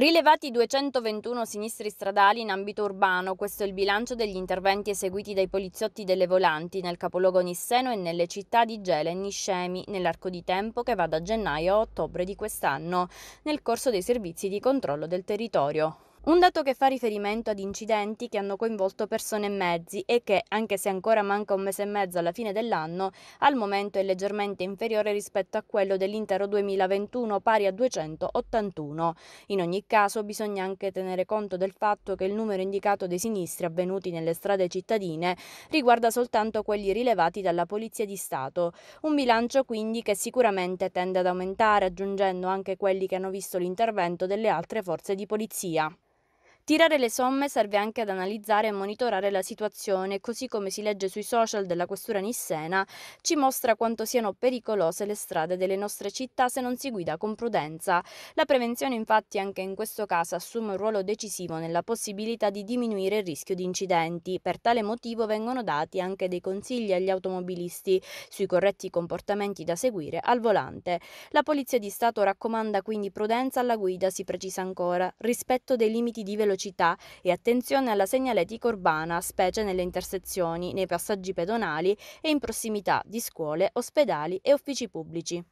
Rilevati 221 sinistri stradali in ambito urbano, questo è il bilancio degli interventi eseguiti dai poliziotti delle volanti nel capoluogo nisseno e nelle città di Gela e Niscemi nell'arco di tempo che va da gennaio a ottobre di quest'anno, nel corso dei servizi di controllo del territorio. Un dato che fa riferimento ad incidenti che hanno coinvolto persone e mezzi e che, anche se ancora manca un mese e mezzo alla fine dell'anno, al momento è leggermente inferiore rispetto a quello dell'intero 2021, pari a 281. In ogni caso bisogna anche tenere conto del fatto che il numero indicato dei sinistri avvenuti nelle strade cittadine riguarda soltanto quelli rilevati dalla Polizia di Stato. Un bilancio quindi che sicuramente tende ad aumentare, aggiungendo anche quelli che hanno visto l'intervento delle altre forze di polizia. Tirare le somme serve anche ad analizzare e monitorare la situazione, così come si legge sui social della questura Nissena, ci mostra quanto siano pericolose le strade delle nostre città se non si guida con prudenza. La prevenzione infatti anche in questo caso assume un ruolo decisivo nella possibilità di diminuire il rischio di incidenti. Per tale motivo vengono dati anche dei consigli agli automobilisti sui corretti comportamenti da seguire al volante. La Polizia di Stato raccomanda quindi prudenza alla guida, si precisa ancora, rispetto dei limiti di velocità velocità e attenzione alla segnaletica urbana, specie nelle intersezioni, nei passaggi pedonali e in prossimità di scuole, ospedali e uffici pubblici.